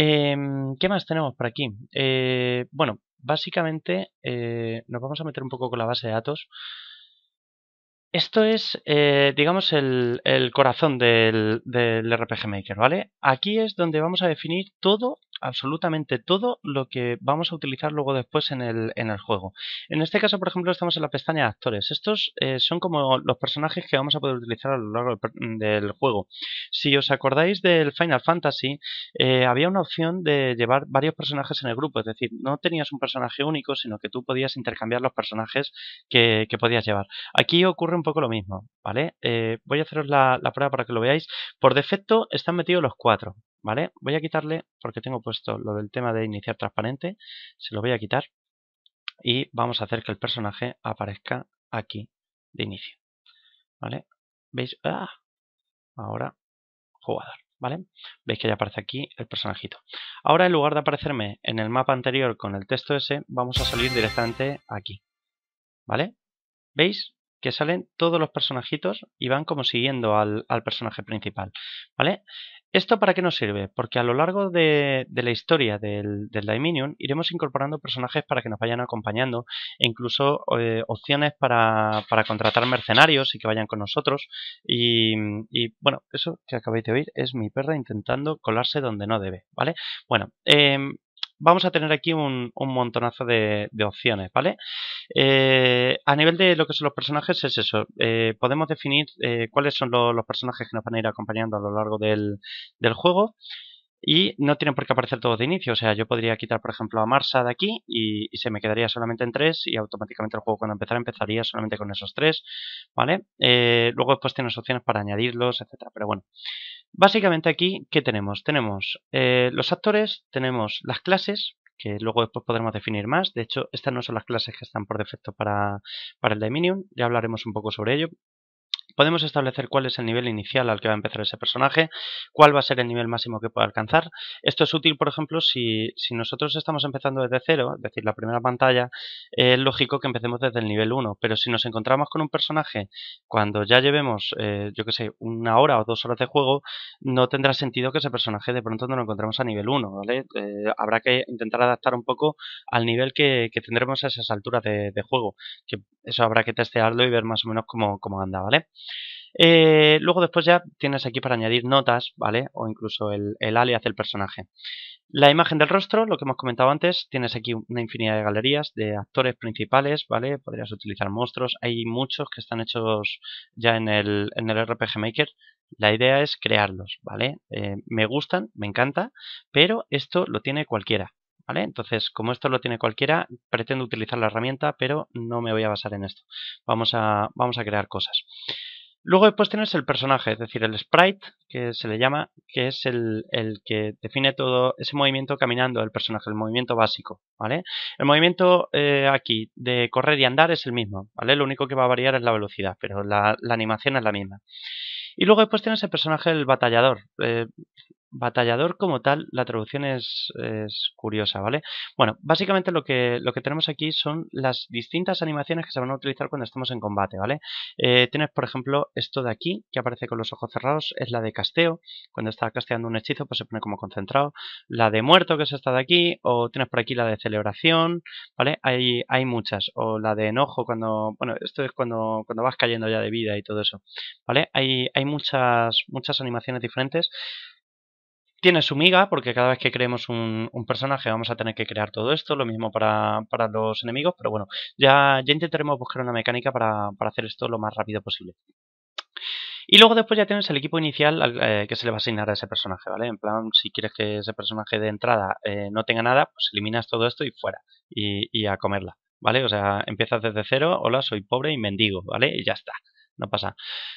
Em, ¿Qué más tenemos por aquí? Eh, bueno, básicamente eh, nos vamos a meter un poco con la base de datos. Esto es, eh, digamos, el, corazón del, del RPG Maker, ¿vale? Aquí es donde vamos a definir todo absolutamente todo lo que vamos a utilizar luego después en el, juego. En este caso, por ejemplo, estamos en la pestaña de actores. Estos eh, son como los personajes que vamos a poder utilizar a lo largo del, juego. Si os acordáis del Final Fantasy, eh, había una opción de llevar varios personajes en el grupo, es decir, no tenías un personaje único, sino que tú podías intercambiar los personajes que, podías llevar. Aquí ocurre un poco lo mismo, ¿vale? Eh, voy a haceros la prueba para que lo veáis. Por defecto están metidos los cuatro, ¿vale? Voy a quitarle, porque tengo puesto lo del tema de iniciar transparente, se lo voy a quitar y vamos a hacer que el personaje aparezca aquí de inicio, ¿vale? ¿Veis? ¡Ah! Ahora, jugador, ¿vale? Veis que ya aparece aquí el personajito. Ahora, en lugar de aparecerme en el mapa anterior con el texto ese, vamos a salir directamente aquí, ¿vale? ¿Veis? que salen todos los personajitos y van como siguiendo al, al personaje principal, ¿vale? ¿Esto para qué nos sirve? Porque a lo largo de, la historia del, del, iremos incorporando personajes para que nos vayan acompañando e incluso eh, opciones para, para, contratar mercenarios y que vayan con nosotros. Y, y, bueno, eso que acabáis de oír es mi perra intentando colarse donde no debe, ¿vale? Bueno, em, vamos a tener aquí un, montonazo de, opciones, ¿vale? Eh, a nivel de lo que son los personajes es eso, eh, podemos definir eh, cuáles son los personajes que nos van a ir acompañando a lo largo del, juego y no tienen por qué aparecer todos de inicio. O sea, yo podría quitar, por ejemplo, a Marsa de aquí y, se me quedaría solamente en tres y automáticamente el juego cuando empezara empezaría solamente con esos tres, ¿vale? luego después tienes opciones para añadirlos, etcétera. Pero bueno, Básicamente aquí, ¿qué tenemos? Tenemos eh, los actores, tenemos las clases, que luego después podremos definir más. De hecho, estas no son las clases que están por defecto para, para el Dominion, ya hablaremos un poco sobre ello, Podemos establecer cuál es el nivel inicial al que va a empezar ese personaje, cuál va a ser el nivel máximo que pueda alcanzar. Esto es útil, por ejemplo, si, nosotros estamos empezando desde cero, es decir, la primera pantalla, es lógico que empecemos desde el nivel 1, pero si nos encontramos con un personaje cuando ya llevemos, eh, yo que sé, una hora o dos horas de juego, no tendrá sentido que ese personaje de pronto no lo encontremos a nivel 1, ¿vale? Eh, habrá que intentar adaptar un poco al nivel que, tendremos a esas alturas de, juego, eso habrá que testearlo y ver más o menos cómo, cómo anda, ¿vale? Eh, luego después ya tienes aquí para añadir notas, ¿vale? O incluso el, alias del personaje. La imagen del rostro, lo que hemos comentado antes, tienes aquí una infinidad de galerías de actores principales, ¿vale? Podrías utilizar monstruos, hay muchos que están hechos ya en el, RPG Maker. La idea es crearlos, ¿vale? Eh, me gustan, me encanta, pero esto lo tiene cualquiera, ¿Vale? Entonces, como esto lo tiene cualquiera, pretendo utilizar la herramienta, pero no me voy a basar en esto. Vamos a, vamos a crear cosas. Luego después tienes el personaje, es decir, el sprite, que se le llama, que es el, que define todo ese movimiento caminando del personaje, el movimiento básico, ¿vale? El movimiento eh, aquí de correr y andar es el mismo, ¿vale? Lo único que va a variar es la velocidad, pero la, animación es la misma. Y luego después tienes el personaje el batallador. Eh, batallador como tal, la traducción es, curiosa, ¿vale? Bueno, básicamente lo que, tenemos aquí son las distintas animaciones que se van a utilizar cuando estamos en combate, ¿vale? Eh, tienes, por ejemplo, esto de aquí, que aparece con los ojos cerrados, es la de casteo. Cuando está casteando un hechizo, pues se pone como concentrado. La de muerto, que es esta de aquí, o tienes por aquí la de celebración, ¿vale? Hay, muchas. O la de enojo, cuando, bueno, esto es cuando, vas cayendo ya de vida y todo eso, ¿vale? Hay, hay muchas, muchas animaciones diferentes tiene su miga, porque cada vez que creemos un, personaje vamos a tener que crear todo esto, lo mismo para, los enemigos, pero bueno, ya, ya intentaremos buscar una mecánica para, hacer esto lo más rápido posible. Y luego después ya tienes el equipo inicial eh, que se le va a asignar a ese personaje, ¿vale? En plan, si quieres que ese personaje de entrada eh, no tenga nada, pues eliminas todo esto y fuera, y, y a comerla, ¿vale? O sea, empiezas desde cero, hola, soy pobre y mendigo, ¿vale? Y ya está no pasa,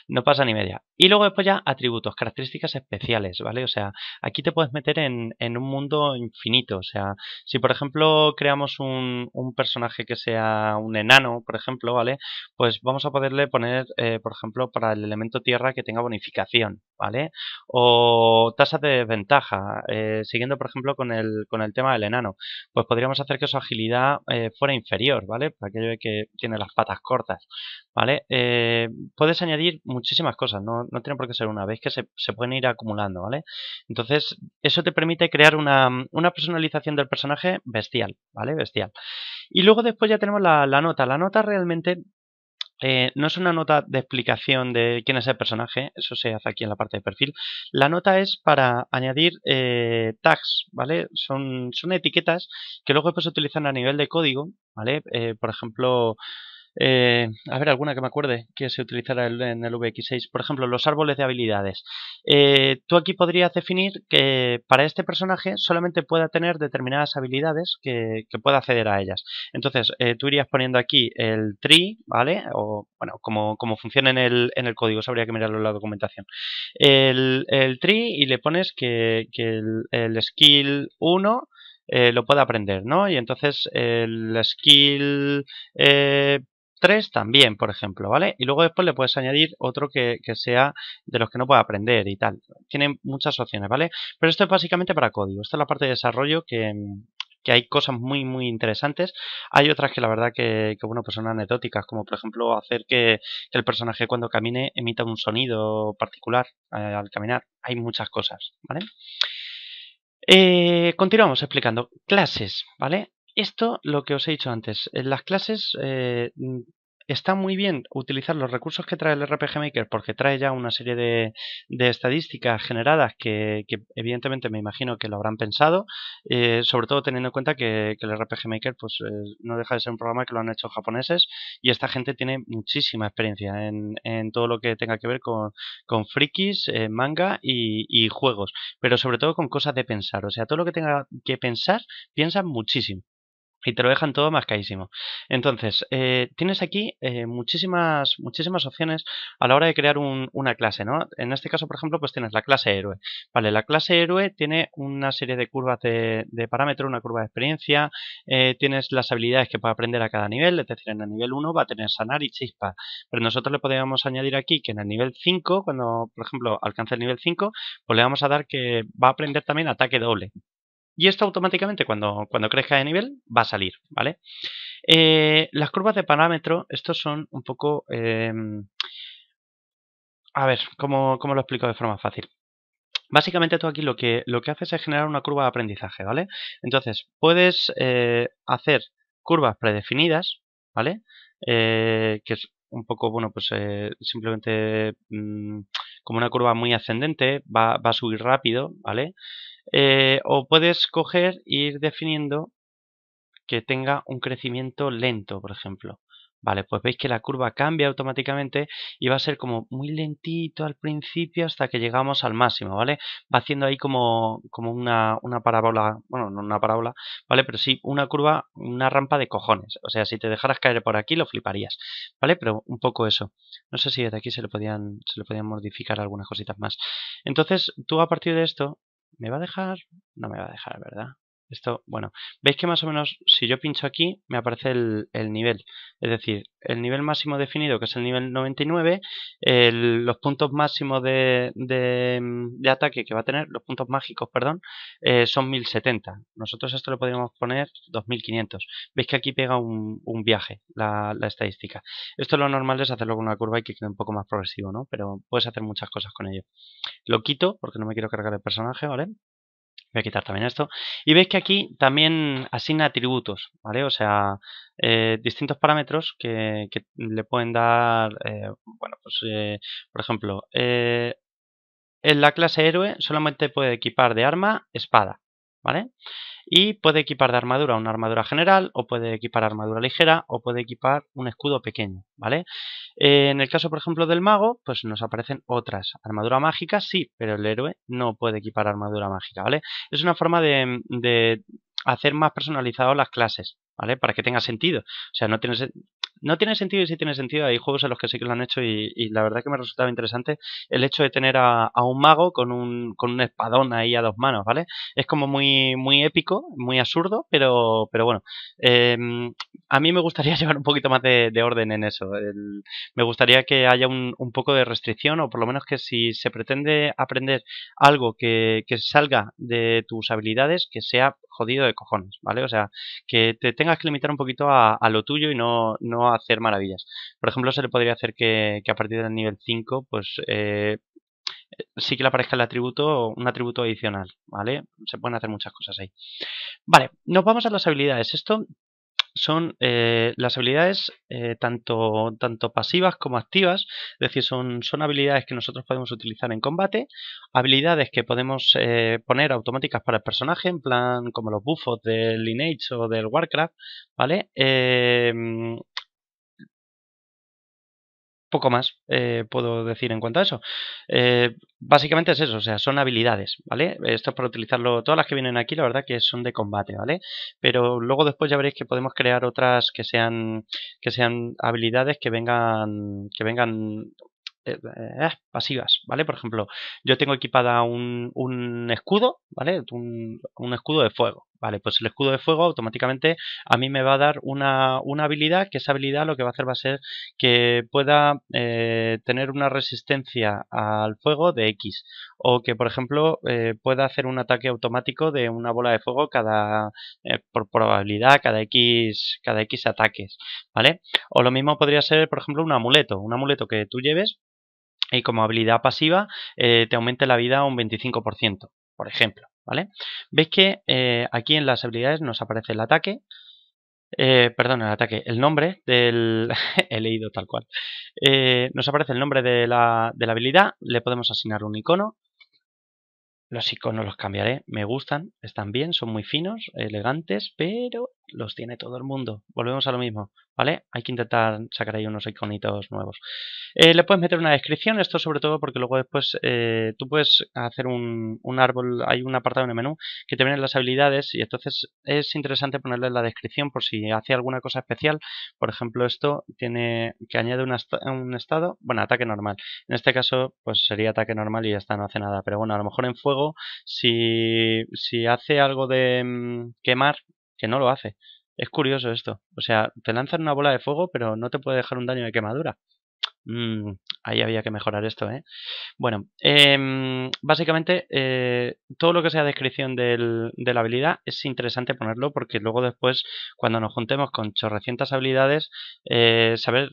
no pasa ni media. Y luego después ya atributos, características especiales, ¿vale? O sea, aquí te puedes meter en, en un mundo infinito. O sea, si por ejemplo creamos un, personaje que sea un enano, por ejemplo, ¿vale? Pues vamos a poderle poner, eh, por ejemplo, para el elemento tierra que tenga bonificación, ¿vale? O tasa de desventaja. Eh, siguiendo, por ejemplo, con el, con el tema del enano, pues podríamos hacer que su agilidad eh, fuera inferior, ¿vale? Para aquello que tiene las patas cortas. ¿Vale? Eh, puedes añadir muchísimas cosas, no, no tiene por qué ser una, vez, que se, pueden ir acumulando, ¿vale? Entonces, eso te permite crear una, una, personalización del personaje bestial, ¿vale? Bestial. Y luego después ya tenemos la, nota. La nota realmente eh, no es una nota de explicación de quién es el personaje, eso se hace aquí en la parte de perfil. La nota es para añadir eh, tags, ¿vale? Son, son etiquetas que luego después se utilizan a nivel de código, ¿vale? por ejemplo, eh, a ver, alguna que me acuerde que se utilizará en el VX6. Por ejemplo, los árboles de habilidades. Eh, tú aquí podrías definir que para este personaje solamente pueda tener determinadas habilidades que, pueda acceder a ellas. Entonces, eh, tú irías poniendo aquí el tree, ¿vale? O, bueno, como, funciona en el, en el código, habría que mirarlo en la documentación. El, el tree y le pones que, el, skill 1 lo pueda aprender, ¿no? Y entonces el skill tres también, por ejemplo, ¿vale? Y luego después le puedes añadir otro que, sea de los que no pueda aprender y tal. Tienen muchas opciones, ¿vale? Pero esto es básicamente para código. Esta es la parte de desarrollo que, hay cosas muy muy interesantes hay otras que la verdad que, bueno pues son anecdóticas como por ejemplo hacer que, el personaje cuando camine emita un sonido particular eh, al caminar hay muchas cosas vale eh, continuamos explicando clases vale esto, lo que os he dicho antes, en las clases eh, mm, está muy bien utilizar los recursos que trae el RPG Maker porque trae ya una serie de, estadísticas generadas que, evidentemente me imagino que lo habrán pensado, eh, sobre todo teniendo en cuenta que, el RPG Maker pues eh, no deja de ser un programa que lo han hecho japoneses y esta gente tiene muchísima experiencia en, en todo lo que tenga que ver con, con frikis, manga y, juegos, pero sobre todo con cosas de pensar, o sea, todo lo que tenga que pensar, piensa muchísimo. Y te lo dejan todo más caísimo Entonces, eh, tienes aquí eh, muchísimas, muchísimas opciones a la hora de crear una clase, ¿no? En este caso, por ejemplo, pues tienes la clase héroe. Vale, la clase héroe tiene una serie de curvas de, parámetro, una curva de experiencia, eh, tienes las habilidades que puede aprender a cada nivel, es decir, en el nivel 1 va a tener sanar y chispa. Pero nosotros le podríamos añadir aquí que en el nivel 5, cuando, por ejemplo, alcance el nivel 5, pues le vamos a dar que va a aprender también ataque doble. Y esto automáticamente cuando, cuando crezca de nivel va a salir, ¿vale? Eh, las curvas de parámetro, estos son un poco... Em, a ver, ¿cómo, lo explico de forma fácil? Básicamente tú aquí lo que, lo que haces es generar una curva de aprendizaje, ¿vale? Entonces, puedes eh, hacer curvas predefinidas, ¿vale? Eh, que es un poco, bueno, pues simplemente mm, como una curva muy ascendente, va, va, a subir rápido, ¿vale? Eh, o puedes coger e ir definiendo que tenga un crecimiento lento, por ejemplo. Vale, pues veis que la curva cambia automáticamente y va a ser como muy lentito al principio hasta que llegamos al máximo, ¿vale? Va haciendo ahí como, como una, una parábola, bueno, no una parábola, ¿vale? Pero sí, una curva, una rampa de cojones. O sea, si te dejaras caer por aquí lo fliparías, ¿vale? Pero un poco eso. No sé si desde aquí se le podían, se le podían modificar algunas cositas más. Entonces, tú a partir de esto ¿Me va a dejar? No me va a dejar, ¿verdad? Esto, bueno, veis que más o menos si yo pincho aquí me aparece el, nivel, es decir, el nivel máximo definido que es el nivel 99, los puntos máximos de, de, ataque que va a tener, los puntos mágicos, perdón, eh, son 1070. Nosotros esto lo podríamos poner 2500. Veis que aquí pega un, viaje la, la, estadística. Esto lo normal es hacerlo con una curva y que quede un poco más progresivo, ¿no? Pero puedes hacer muchas cosas con ello. Lo quito porque no me quiero cargar el personaje, ¿vale? Voy a quitar también esto. Y veis que aquí también asigna atributos, ¿vale? O sea, eh, distintos parámetros que, le pueden dar, eh, bueno, pues, eh, por ejemplo, en la clase héroe solamente puede equipar de arma espada, ¿vale? Y puede equipar de armadura una armadura general, o puede equipar armadura ligera, o puede equipar un escudo pequeño, ¿vale? Eh, en el caso, por ejemplo, del mago, pues nos aparecen otras. Armadura mágica sí, pero el héroe no puede equipar armadura mágica, ¿vale? Es una forma de, de hacer más personalizadas las clases, ¿vale? Para que tenga sentido. O sea, no tienes no tiene sentido y sí tiene sentido. Hay juegos en los que sí que lo han hecho y, la verdad que me resultaba interesante el hecho de tener a, un mago con un, con un espadón ahí a dos manos, ¿vale? Es como muy, muy épico, muy absurdo, pero, pero bueno. Em, a mí me gustaría llevar un poquito más de, orden en eso. me gustaría que haya un, poco de restricción o por lo menos que si se pretende aprender algo que, salga de tus habilidades, que sea jodido de cojones, ¿vale? O sea, que te tengas que limitar un poquito a, a lo tuyo y no hacer maravillas. Por ejemplo, se le podría hacer que, a partir del nivel 5, pues eh, sí que le aparezca el atributo, un atributo adicional, ¿vale? Se pueden hacer muchas cosas ahí. Vale, nos vamos a las habilidades. Esto son eh, las habilidades eh, tanto, tanto pasivas como activas, es decir, son, son habilidades que nosotros podemos utilizar en combate, habilidades que podemos poner automáticas para el personaje, en plan como los buffos del Lineage o del Warcraft, ¿vale? poco más eh, puedo decir en cuanto a eso. Eh, básicamente es eso, o sea, son habilidades, ¿vale? Esto es para utilizarlo, todas las que vienen aquí, la verdad que son de combate, ¿vale? Pero luego después ya veréis que podemos crear otras que sean, que sean habilidades que vengan, que vengan eh, eh, eh, pasivas, ¿vale? Por ejemplo, yo tengo equipada un, escudo, ¿vale? Un, escudo de fuego, ¿vale? Pues el escudo de fuego automáticamente a mí me va a dar una, habilidad, que esa habilidad lo que va a hacer va a ser que pueda tener una resistencia al fuego de X, o que, por ejemplo, pueda hacer un ataque automático de una bola de fuego cada, por probabilidad, cada X, cada X ataques, ¿vale? O lo mismo podría ser, por ejemplo, un amuleto, un amuleto que tú lleves y como habilidad pasiva eh, te aumenta la vida un 25%, por ejemplo. ¿Vale? Veis que eh, aquí en las habilidades nos aparece el ataque, eh, perdón, el ataque, el nombre del... he leído tal cual. nos aparece el nombre de la, de la, habilidad, le podemos asignar un icono. Los iconos los cambiaré, me gustan, están bien, son muy finos, elegantes, pero los tiene todo el mundo. Volvemos a lo mismo, ¿vale? Hay que intentar sacar ahí unos iconitos nuevos. Eh, le puedes meter una descripción, esto sobre todo porque luego después eh, tú puedes hacer un, árbol, hay un apartado en el menú que te vienen las habilidades y entonces es interesante ponerle la descripción por si hace alguna cosa especial. Por ejemplo, esto tiene que añade un estado, bueno, ataque normal. En este caso, pues sería ataque normal y ya está, no hace nada. Pero bueno, a lo mejor en fuego, si, hace algo de mm, quemar, que no lo hace. Es curioso esto. O sea, te lanzan una bola de fuego, pero no te puede dejar un daño de quemadura. Mm, ahí había que mejorar esto, ¿eh? Bueno, em, básicamente eh, todo lo que sea descripción de la habilidad es interesante ponerlo porque luego después, cuando nos juntemos con chorrecientas habilidades, eh, saber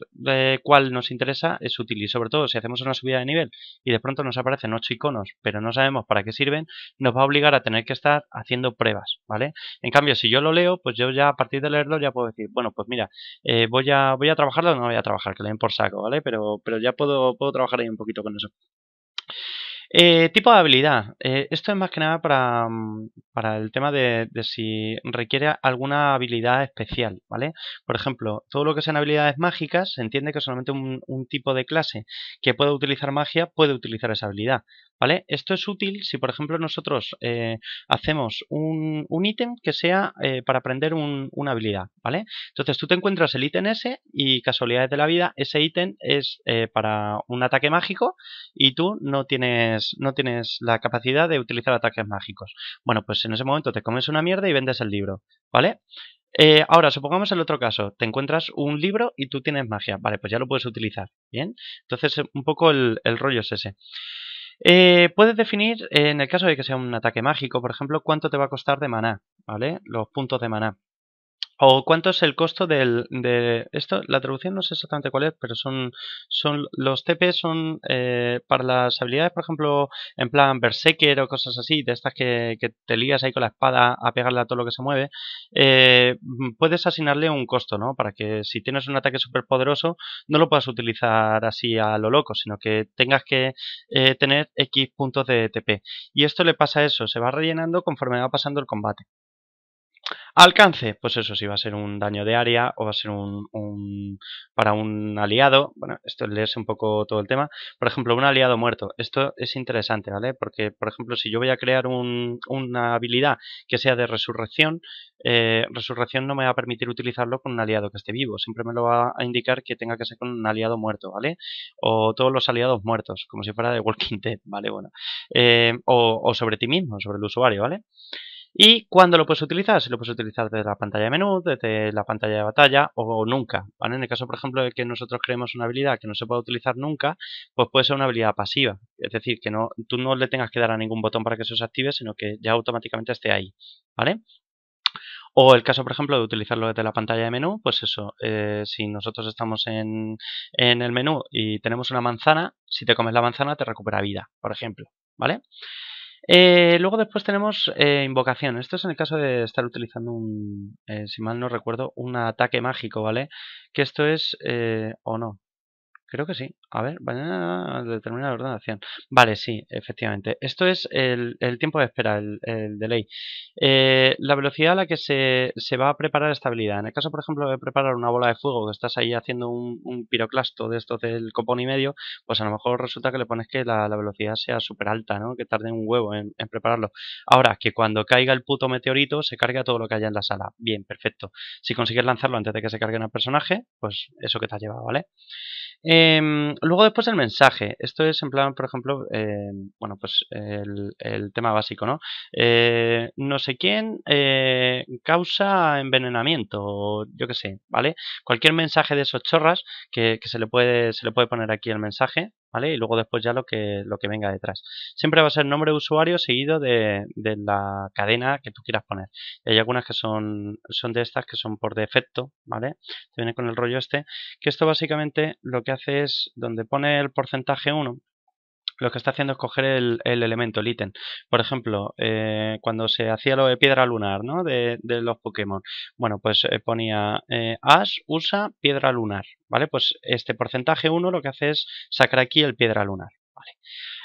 cuál nos interesa es útil y sobre todo si hacemos una subida de nivel y de pronto nos aparecen ocho iconos, pero no sabemos para qué sirven, nos va a obligar a tener que estar haciendo pruebas, ¿vale? En cambio, si yo lo leo, pues yo ya a partir de leerlo ya puedo decir, bueno, pues mira, voy a voy a trabajarlo o no voy a trabajar, que le den por saco, ¿vale? Pero, pero ya puedo puedo, trabajar ahí un poquito con eso. Eh, tipo de habilidad. Eh, esto es más que nada para, mm, el tema de, si requiere alguna habilidad especial, ¿vale? Por ejemplo, todo lo que sean habilidades mágicas, se entiende que solamente un tipo de clase que pueda utilizar magia puede utilizar esa habilidad. ¿Vale? Esto es útil si, por ejemplo, nosotros eh, hacemos un, ítem que sea eh, para aprender una habilidad, ¿vale? Entonces tú te encuentras el ítem ese y casualidades de la vida, ese ítem es eh, para un ataque mágico y tú no tienes, no tienes la capacidad de utilizar ataques mágicos. Bueno, pues en ese momento te comes una mierda y vendes el libro, ¿vale? ahora, supongamos el otro caso, te encuentras un libro y tú tienes magia, vale, pues ya lo puedes utilizar, ¿bien? Entonces, un poco el, el rollo es ese. Eh, puedes definir, eh, en el caso de que sea un ataque mágico, por ejemplo, cuánto te va a costar de maná, ¿vale? Los puntos de maná. ¿O cuánto es el costo del, de esto? La traducción no sé exactamente cuál es, pero son, son los TP son eh, para las habilidades, por ejemplo, en plan Berserker o cosas así, de estas que, que te ligas ahí con la espada a pegarle a todo lo que se mueve, eh, mm, puedes asignarle un costo, ¿no? Para que si tienes un ataque súper poderoso, no lo puedas utilizar así a lo loco, sino que tengas que eh, tener X puntos de TP. Y esto le pasa a eso, se va rellenando conforme va pasando el combate. Alcance, pues eso, si va a ser un daño de área o va a ser un, para un aliado. Bueno, esto es leerse un poco todo el tema. Por ejemplo, un aliado muerto. Esto es interesante, ¿vale? Porque, por ejemplo, si yo voy a crear una habilidad que sea de resurrección, eh, resurrección no me va a permitir utilizarlo con un aliado que esté vivo. Siempre me lo va a indicar que tenga que ser con un aliado muerto, ¿vale? O todos los aliados muertos, como si fuera de Walking Dead, ¿vale? Bueno. Eh, o sobre ti mismo, sobre el usuario, ¿vale? ¿Y cuándo lo puedes utilizar? Si lo puedes utilizar desde la pantalla de menú, desde la pantalla de batalla o nunca. ¿vale? En el caso, por ejemplo, de que nosotros creemos una habilidad que no se puede utilizar nunca, pues puede ser una habilidad pasiva. Es decir, que no, tú no le tengas que dar a ningún botón para que eso se active, sino que ya automáticamente esté ahí. ¿Vale? O el caso, por ejemplo, de utilizarlo desde la pantalla de menú, pues eso, eh, si nosotros estamos en, en el menú y tenemos una manzana, si te comes la manzana te recupera vida, por ejemplo, ¿vale? Eh, luego después tenemos eh, invocación. Esto es en el caso de estar utilizando un, eh, si mal no recuerdo, un ataque mágico, ¿vale? Que esto es, o no, creo que sí, a ver, a la ordenación. Vale, sí, efectivamente. Esto es el, tiempo de espera, el, delay. Eh, la velocidad a la que se, va a preparar esta habilidad. En el caso, por ejemplo, de preparar una bola de fuego, que estás ahí haciendo un, piroclasto de estos del copón y medio, pues a lo mejor resulta que le pones que la, velocidad sea súper alta, ¿no? Que tarde un huevo en, prepararlo. Ahora, que cuando caiga el puto meteorito, se a todo lo que haya en la sala. Bien, perfecto. Si consigues lanzarlo antes de que se cargue el personaje, pues eso que te ha llevado, ¿vale? Eh, Luego después el mensaje. Esto es en plan, por ejemplo, eh, bueno, pues el, tema básico, ¿no? Eh, no sé quién eh, causa envenenamiento, yo qué sé, ¿vale? Cualquier mensaje de esos chorras que, que se, le puede, se le puede poner aquí el mensaje, ¿vale? Y luego después ya lo que, lo que venga detrás. Siempre va a ser nombre de usuario seguido de, la cadena que tú quieras poner. hay algunas que son, son de estas que son por defecto, ¿vale? Te viene con el rollo este, que esto básicamente lo que hace es, donde pone el porcentaje 1, lo que está haciendo es coger el, elemento, el ítem. Por ejemplo, eh, cuando se hacía lo de piedra lunar, ¿no? De, los Pokémon. Bueno, pues eh, ponía eh, Ash usa piedra lunar, ¿vale? Pues este porcentaje 1 lo que hace es sacar aquí el piedra lunar.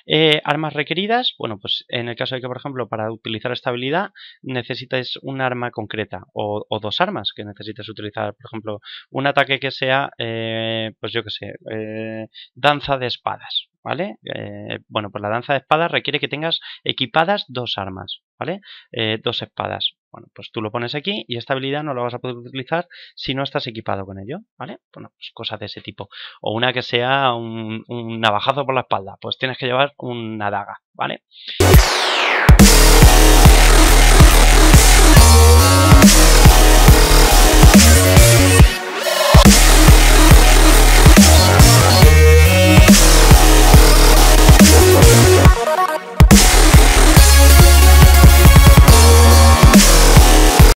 Eh, armas requeridas, bueno, pues en el caso de que, por ejemplo, para utilizar esta habilidad necesites un arma concreta o, dos armas que necesites utilizar, por ejemplo, un ataque que sea, eh, pues yo que sé, eh, danza de espadas, ¿vale? bueno, pues la danza de espadas requiere que tengas equipadas dos armas, ¿vale? dos espadas. Bueno, pues tú lo pones aquí y esta habilidad no la vas a poder utilizar si no estás equipado con ello, ¿vale? Bueno, pues cosas de ese tipo. O una que sea un, un navajazo por la espalda, pues tienes que llevar una daga, ¿vale?